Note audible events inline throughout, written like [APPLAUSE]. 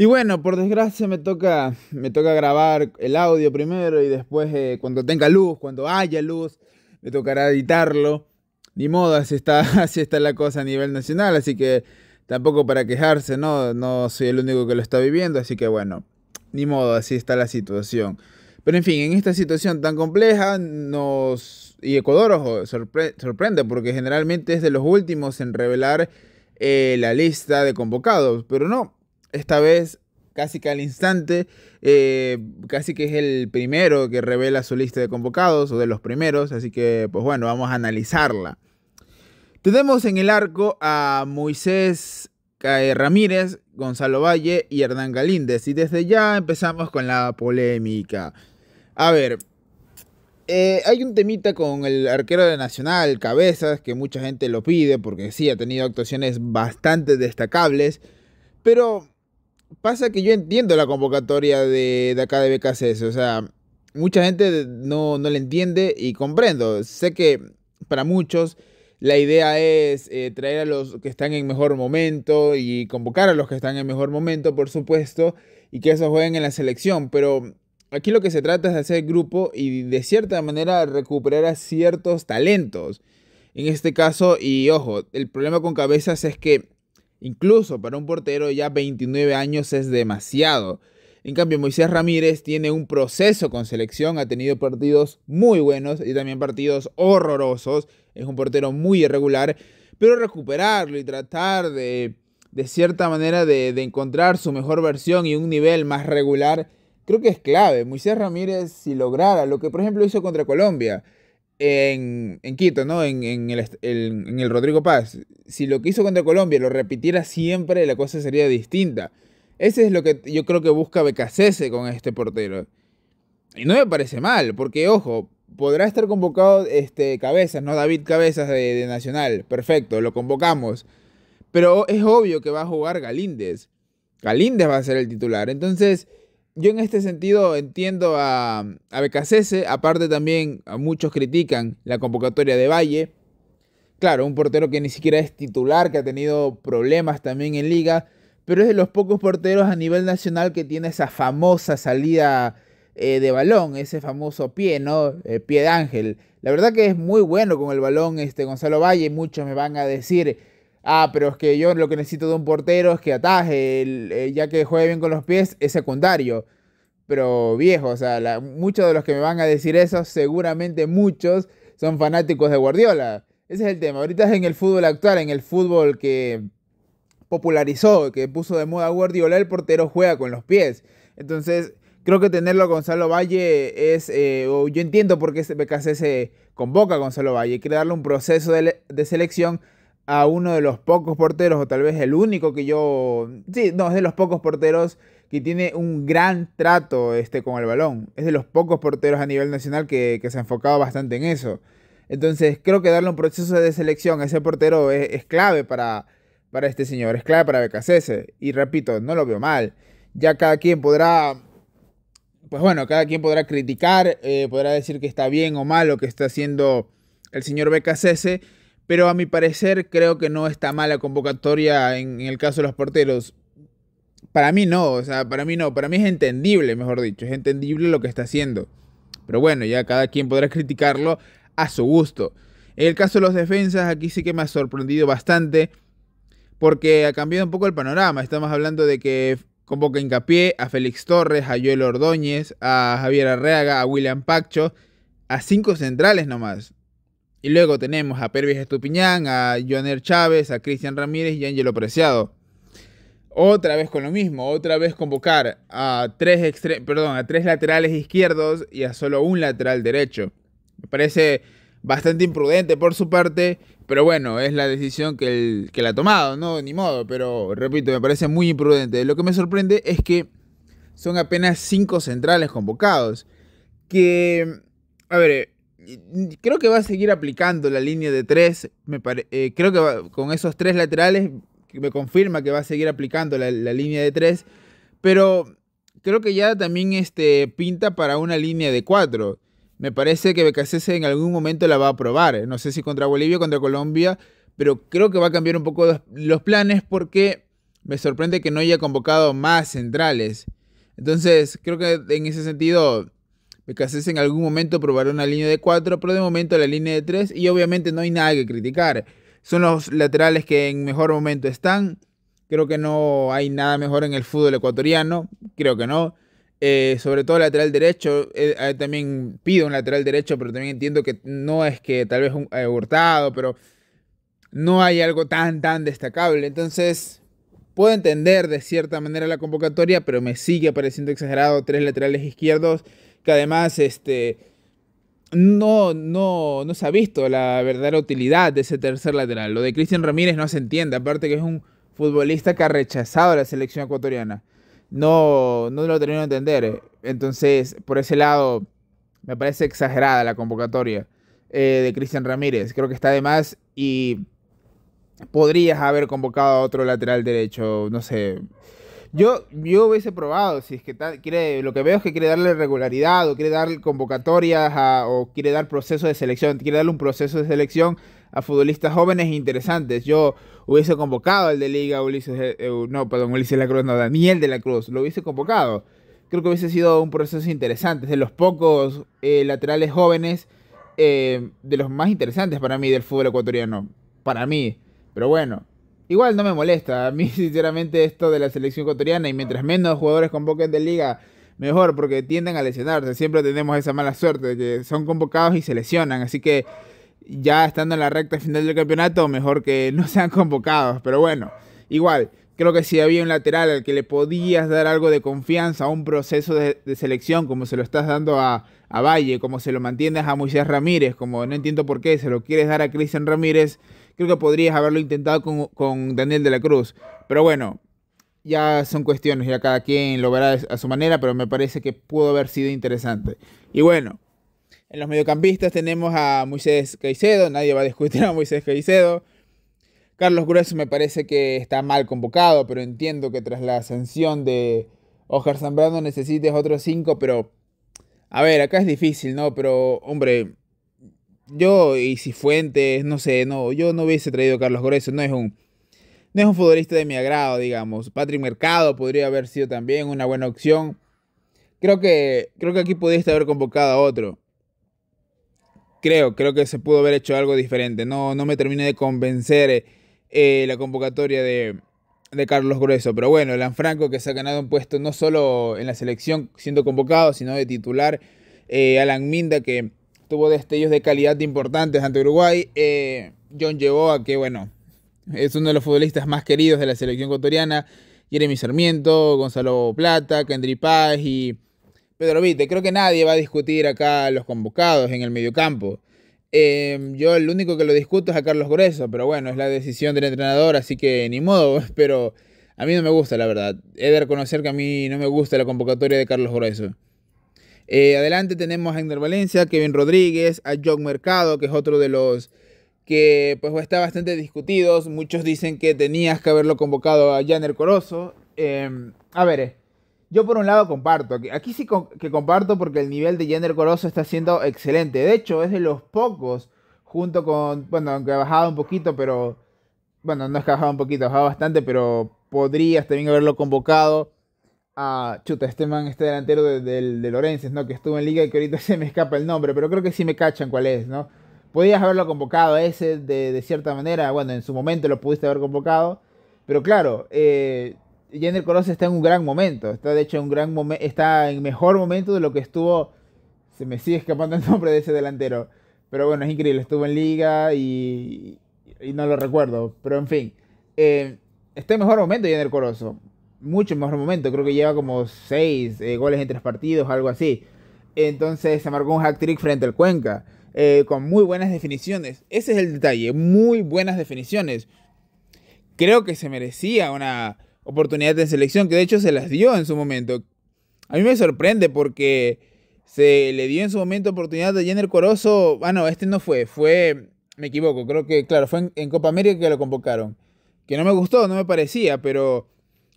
Y bueno, por desgracia me toca, me toca grabar el audio primero y después eh, cuando tenga luz, cuando haya luz, me tocará editarlo. Ni modo, así está, [LAUGHS] así está la cosa a nivel nacional, así que tampoco para quejarse, ¿no? No soy el único que lo está viviendo, así que bueno, ni modo, así está la situación. Pero en fin, en esta situación tan compleja nos... Y Ecuador, ojo, sorprende porque generalmente es de los últimos en revelar eh, la lista de convocados, pero no, esta vez casi que al instante, eh, casi que es el primero que revela su lista de convocados o de los primeros, así que pues bueno, vamos a analizarla. Tenemos en el arco a Moisés Ramírez, Gonzalo Valle y Hernán Galíndez, y desde ya empezamos con la polémica. A ver, eh, hay un temita con el arquero de Nacional, Cabezas, que mucha gente lo pide porque sí, ha tenido actuaciones bastante destacables, pero pasa que yo entiendo la convocatoria de, acá de BKCS, o sea, mucha gente no, no la entiende y comprendo. Sé que para muchos la idea es eh, traer a los que están en mejor momento y convocar a los que están en mejor momento, por supuesto, y que esos jueguen en la selección, pero aquí lo que se trata es de hacer grupo y de cierta manera recuperar a ciertos talentos. En este caso, y ojo, el problema con cabezas es que Incluso para un portero ya 29 años es demasiado. En cambio, Moisés Ramírez tiene un proceso con selección, ha tenido partidos muy buenos y también partidos horrorosos. Es un portero muy irregular, pero recuperarlo y tratar de, de cierta manera, de, de encontrar su mejor versión y un nivel más regular, creo que es clave. Moisés Ramírez, si lograra lo que, por ejemplo, hizo contra Colombia, en, Quito, ¿no? En, el, Rodrigo Paz. Si lo que hizo contra Colombia lo repitiera siempre, la cosa sería distinta. Ese es lo que yo creo que busca Becasese con este portero. Y no me parece mal, porque ojo, podrá estar convocado este, Cabezas, ¿no? David Cabezas de, de Nacional. Perfecto, lo convocamos. Pero es obvio que va a jugar Galíndez. Galíndez va a ser el titular. Entonces, yo en este sentido entiendo a, a Becasese, aparte también muchos critican la convocatoria de Valle. Claro, un portero que ni siquiera es titular, que ha tenido problemas también en liga, pero es de los pocos porteros a nivel nacional que tiene esa famosa salida eh, de balón, ese famoso pie, ¿no? Eh, pie de ángel. La verdad que es muy bueno con el balón este Gonzalo Valle, muchos me van a decir Ah, pero es que yo lo que necesito de un portero es que ataje, eh, ya que juegue bien con los pies, es secundario. Pero viejo, o sea, muchos de los que me van a decir eso, seguramente muchos son fanáticos de Guardiola. Ese es el tema. Ahorita es en el fútbol actual, en el fútbol que popularizó, que puso de moda Guardiola, el portero juega con los pies. Entonces, creo que tenerlo a Gonzalo Valle es, eh, o yo entiendo por qué BKC se convoca a Gonzalo Valle, quiere un proceso de, de selección a uno de los pocos porteros, o tal vez el único que yo. Sí, no, es de los pocos porteros que tiene un gran trato este, con el balón. Es de los pocos porteros a nivel nacional que, se ha enfocado bastante en eso. Entonces, creo que darle un proceso de selección a ese portero es, clave para, para este señor, es clave para Becasese. Y repito, no lo veo mal. Ya cada quien podrá. Pues bueno, cada quien podrá criticar, eh, podrá decir que está bien o mal lo que está haciendo el señor Becasese pero a mi parecer creo que no está mala convocatoria en, el caso de los porteros. Para mí no, o sea, para mí no, para mí es entendible, mejor dicho, es entendible lo que está haciendo. Pero bueno, ya cada quien podrá criticarlo a su gusto. En el caso de los defensas, aquí sí que me ha sorprendido bastante porque ha cambiado un poco el panorama. Estamos hablando de que convoca hincapié a Félix Torres, a Joel Ordóñez, a Javier Arreaga, a William Pacho, a cinco centrales nomás. Y luego tenemos a Pervis Estupiñán, a Joaner Chávez, a Cristian Ramírez y a Ángelo Preciado. Otra vez con lo mismo, otra vez convocar a tres, a tres laterales izquierdos y a solo un lateral derecho. Me parece bastante imprudente por su parte, pero bueno, es la decisión que, que la ha tomado, ¿no? Ni modo, pero repito, me parece muy imprudente. Lo que me sorprende es que son apenas cinco centrales convocados. Que, a ver, creo que va a seguir aplicando la línea de tres. Me eh, creo que con esos tres laterales me confirma que va a seguir aplicando la, línea de tres. Pero creo que ya también este, pinta para una línea de cuatro. Me parece que Becasese en algún momento la va a probar. No sé si contra Bolivia o contra Colombia. Pero creo que va a cambiar un poco los planes porque me sorprende que no haya convocado más centrales. Entonces, creo que en ese sentido BKCS en algún momento probará una línea de 4, pero de momento la línea de 3 y obviamente no hay nada que criticar. Son los laterales que en mejor momento están. Creo que no hay nada mejor en el fútbol ecuatoriano, creo que no. Eh, sobre todo lateral derecho, eh, eh, también pido un lateral derecho, pero también entiendo que no es que tal vez un Hurtado, pero no hay algo tan, tan destacable. Entonces, puedo entender de cierta manera la convocatoria, pero me sigue pareciendo exagerado tres laterales izquierdos que además este, no, no, no se ha visto la verdadera utilidad de ese tercer lateral. Lo de Cristian Ramírez no se entiende, aparte que es un futbolista que ha rechazado la selección ecuatoriana. No, no lo tenido que entender. Entonces, por ese lado, me parece exagerada la convocatoria eh, de Cristian Ramírez. Creo que está de más y podrías haber convocado a otro lateral derecho, no sé. Yo, yo hubiese probado, si es que lo que veo es que quiere darle regularidad o quiere dar convocatorias o quiere dar procesos de selección, quiere darle un proceso de selección a futbolistas jóvenes e interesantes. Yo hubiese convocado al de Liga Ulises, eh, eh, no, perdón, Ulises de la Cruz, no, Daniel de la Cruz, lo hubiese convocado. Creo que hubiese sido un proceso interesante, de los pocos eh, laterales jóvenes, de los más interesantes para mí del fútbol ecuatoriano, para mí. Pero bueno, Igual no me molesta. A mí, [LAUGHS] sinceramente, esto de la selección ecuatoriana y mientras menos jugadores convoquen de liga, mejor, porque tienden a lesionarse. Siempre tenemos esa mala suerte de que son convocados y se lesionan. Así que ya estando en la recta final del campeonato, mejor que [LAUGHS] no sean convocados. Pero bueno, igual, creo que si había un lateral al que le podías dar algo de confianza a un proceso de, selección, como se lo estás dando a, Valle, como se lo mantienes a Moisés Ramírez, como no entiendo por qué se lo quieres dar a Cristian Ramírez creo que podrías haberlo intentado con, Daniel de la Cruz. Pero bueno, ya son cuestiones, ya cada quien lo verá a su manera, pero me parece que pudo haber sido interesante. Y bueno, en los mediocampistas tenemos a Moisés Caicedo, nadie va a discutir a Moisés Caicedo. Carlos Grueso me parece que está mal convocado, pero entiendo que tras la ascensión de Oscar Zambrano necesites otros cinco, pero... A ver, acá es difícil, ¿no? Pero, hombre, yo y fuentes no sé, no, yo no hubiese traído a Carlos Grueso, no es un no es un futbolista de mi agrado, digamos. Patrick Mercado podría haber sido también una buena opción. Creo que creo que aquí pudiste haber convocado a otro. Creo, creo que se pudo haber hecho algo diferente. No, no me terminé de convencer eh, eh, la convocatoria de, de Carlos Grueso. Pero bueno, Franco que se ha ganado un puesto no solo en la selección siendo convocado, sino de titular. Eh, Alan Minda que tuvo destellos de calidad importantes ante Uruguay. Eh, John llevó a que, bueno, es uno de los futbolistas más queridos de la selección ecuatoriana. Jeremy Sarmiento, Gonzalo Plata, Kendry Paz y Pedro Vite. Creo que nadie va a discutir acá los convocados en el mediocampo. Eh, yo el único que lo discuto es a Carlos Grueso, pero bueno, es la decisión del entrenador, así que ni modo, [LAUGHS] pero a mí no me gusta, la verdad. He de reconocer que a mí no me gusta la convocatoria de Carlos Grueso. Eh, adelante tenemos a Ender Valencia, Kevin Rodríguez, a Jock Mercado, que es otro de los que pues está bastante discutidos. Muchos dicen que tenías que haberlo convocado a Janner Corozo. Em, a ver, eh, yo por un lado comparto, aquí sí que comparto porque el nivel de Janner Corozo está siendo excelente. De hecho, es de los pocos, junto con, bueno, aunque ha bajado un poquito, pero, bueno, no es que ha bajado un poquito, ha bajado bastante, pero podrías también haberlo convocado a ah, chuta, este man, este delantero de, de, ¿no? Que estuvo en liga y que ahorita [LAUGHS] se me escapa el nombre, pero creo que sí me cachan cuál es, ¿no? Podías haberlo convocado a ese de, cierta manera, bueno, en su momento lo pudiste haber convocado, pero claro, eh, Jenner coroso está en un gran momento, está de hecho en un gran está en mejor momento de lo que estuvo, se me sigue escapando el [LAUGHS] nombre de ese delantero, pero bueno, es increíble, estuvo en liga y, no lo recuerdo, pero en fin. Eh, está en mejor momento Jenner Corozo mucho mejor momento. Creo que lleva como seis eh, goles en tres partidos, algo así. Entonces se marcó un hat-trick frente al Cuenca. Eh, con muy buenas definiciones. Ese es el detalle, muy buenas definiciones. Creo que se merecía una oportunidad de selección, que de hecho se las dio en su momento. A mí me sorprende porque se le dio en su momento oportunidad a Jenner Corozo. Ah, no, este no fue, fue, me equivoco, creo que, claro, fue en Copa América que lo convocaron. Que no me gustó, no me parecía, pero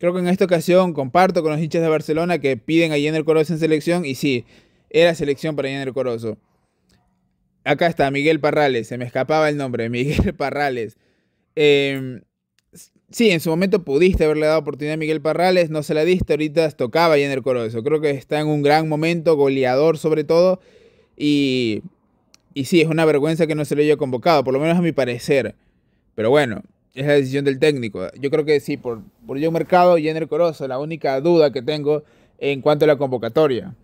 Creo que en esta ocasión comparto con los hinchas de Barcelona que piden a Jenner Corozo en selección y sí, era selección para Jenner Corozo. Acá está, Miguel Parrales, se me escapaba el nombre, [LAUGHS] Miguel Parrales. Em, sí, en su momento pudiste haberle dado oportunidad a Miguel Parrales, no se la diste, ahorita tocaba a Jenner Corozo. Creo que está en un gran momento, goleador sobre todo, y, y sí, es una vergüenza que no se le haya convocado, por lo menos a mi parecer. Pero bueno, es la decisión del técnico. Yo creo que sí, por, por Mercado y Jenner Corozo, la única duda que tengo en cuanto a la convocatoria.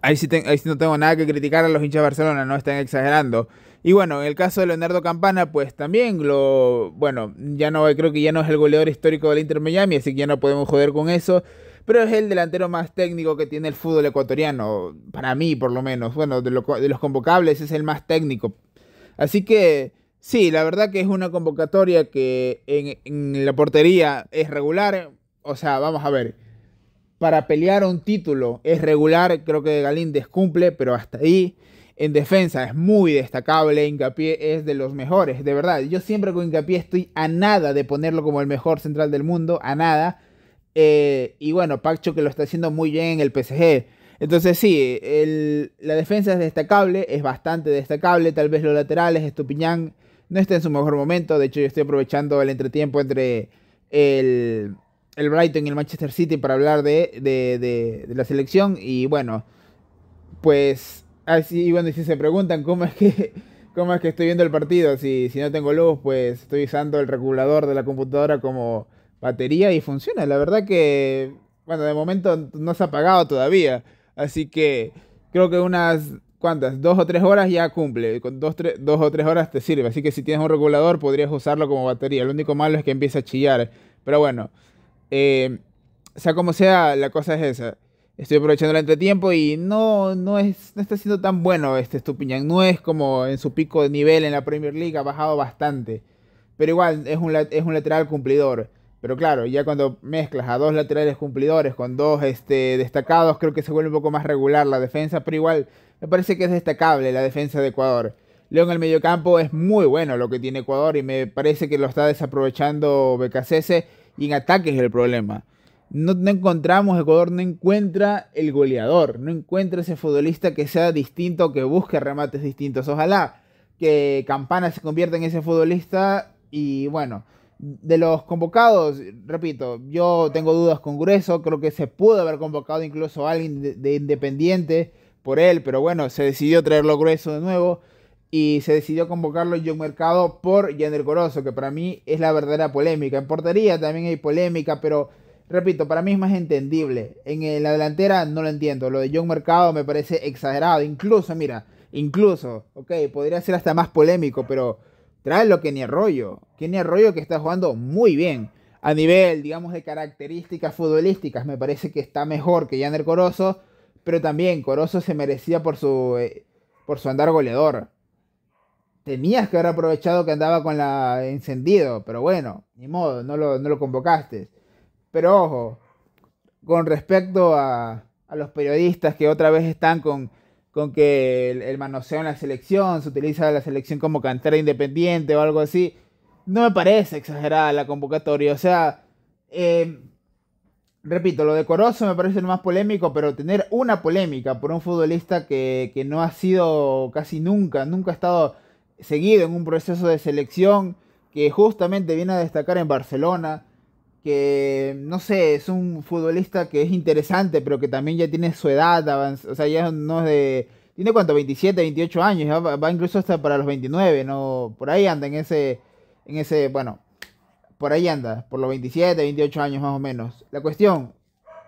Ahí sí, no tengo nada que criticar a los hinchas de Barcelona, no están exagerando. Y bueno, en el caso de Leonardo Campana, pues también lo. Bueno, ya no, creo que ya no es el goleador histórico del Inter Miami, así que ya no podemos joder con eso pero es el delantero más técnico que tiene el fútbol ecuatoriano, para mí por lo menos. Bueno, de, los convocables es el más técnico. Así que Sí, la verdad que es una convocatoria que en, la portería es regular. O sea, vamos a ver. Para pelear un título es regular. Creo que Galín cumple, pero hasta ahí. En defensa es muy destacable. Hincapié es de los mejores, de verdad. Yo siempre con Hincapié estoy a nada de ponerlo como el mejor central del mundo, a nada. Eh, y bueno, Pacho que lo está haciendo muy bien en el PSG. Entonces sí, la defensa es destacable, es bastante destacable. Tal vez los laterales, Estupiñán no está en su mejor momento. De hecho, yo estoy aprovechando el entretiempo entre el, el Brighton y el Manchester City para hablar de, la selección. Y bueno, pues así, bueno, si se preguntan cómo es que... ¿Cómo es que estoy viendo el partido? Si, si no tengo luz, pues estoy usando el regulador de la computadora como batería y funciona. La verdad que, bueno, de momento no se ha apagado todavía. Así que creo que unas ¿cuántas? Dos o tres horas ya cumple. Con dos, o tres horas te sirve. Así que si tienes un regulador podrías usarlo como batería. Lo único malo es que empieza a chillar. Pero bueno, eh, sea como sea, la cosa es esa. Estoy aprovechando el entretiempo y no, no, es, no está siendo tan bueno este Stupiñán. No es como en su pico de nivel en la Premier League, ha bajado bastante. Pero igual es un, es un lateral cumplidor. Pero claro, ya cuando mezclas a dos laterales cumplidores con dos este, destacados, creo que se vuelve un poco más regular la defensa. Pero igual me parece que es destacable la defensa de Ecuador. León en el mediocampo es muy bueno lo que tiene Ecuador y me parece que lo está desaprovechando Becasese y en ataque es el problema. No, encontramos, Ecuador no encuentra el goleador, no encuentra ese futbolista que sea distinto, que busque remates distintos. Ojalá que Campana se convierta en ese futbolista y bueno, de los convocados, repito, yo tengo dudas con Grueso, creo que se pudo haber convocado incluso a alguien de Independiente por él, pero bueno, se decidió traerlo grueso de nuevo y se decidió convocarlo John Mercado por Yander Corozo, que para mí es la verdadera polémica. En portería también hay polémica, pero repito, para mí es más entendible. En la delantera no lo entiendo. Lo de John Mercado me parece exagerado. Incluso, mira, incluso, ok, podría ser hasta más polémico, pero tráelo Kenny Arroyo. Kenny Arroyo que está jugando muy bien. A nivel, digamos, de características futbolísticas, me parece que está mejor que Yander Corozo. Pero también Coroso se merecía por su, eh, por su andar goleador. Tenías que haber aprovechado que andaba con la encendido, pero bueno, ni modo, no lo, convocaste. Pero ojo, con respecto a, a, los periodistas que otra vez están con, con que el, manoseo en la selección, se utiliza la selección como cantera independiente o algo así, no me parece exagerada la convocatoria. O sea, eh, repito, lo decoroso me parece lo más polémico, pero tener una polémica por un futbolista que, no ha sido casi nunca, nunca ha estado seguido en un proceso de selección, que justamente viene a destacar en Barcelona, que no sé, es un futbolista que es interesante, pero que también ya tiene su edad, o sea, ya no es de... Tiene cuánto, 27, 28 años, va, incluso hasta para los 29, ¿no? Por ahí anda en ese, en ese, bueno, por ahí anda, por los 27, 28 años más o menos. La cuestión,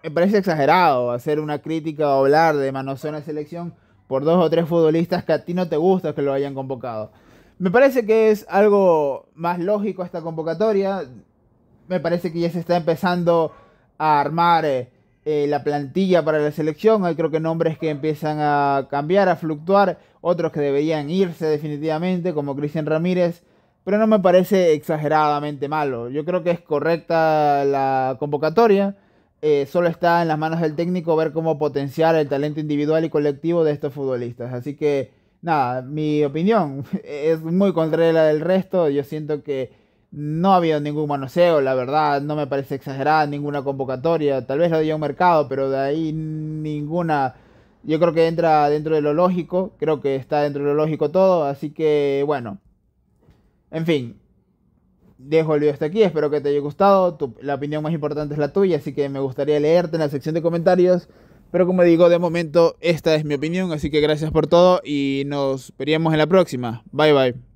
me parece exagerado hacer una crítica o hablar de en la selección por dos o tres futbolistas que a ti no te gusta que lo hayan convocado. Me parece que es algo más lógico esta convocatoria. Me parece que ya se está empezando a armar eh, eh, la plantilla para la selección. Hay creo que nombres que empiezan a cambiar, a fluctuar. Otros que deberían irse definitivamente, como Cristian Ramírez pero no me parece exageradamente malo. Yo creo que es correcta la convocatoria. Eh, solo está en las manos del técnico ver cómo potenciar el talento individual y colectivo de estos futbolistas. Así que, nada, mi opinión [LAUGHS] es muy contraria a la del resto. Yo siento que no ha habido ningún manoseo, la verdad, no me parece exagerada ninguna convocatoria. Tal vez lo dio un mercado, pero de ahí ninguna. Yo creo que entra dentro de lo lógico, creo que está dentro de lo lógico todo. Así que, bueno, en fin, dejo el video hasta aquí, espero que te haya gustado, la opinión más importante es la tuya, así que me gustaría leerte en la sección de comentarios. Pero como digo, de momento esta es mi opinión, así que gracias por todo y nos veríamos en la próxima. Bye bye.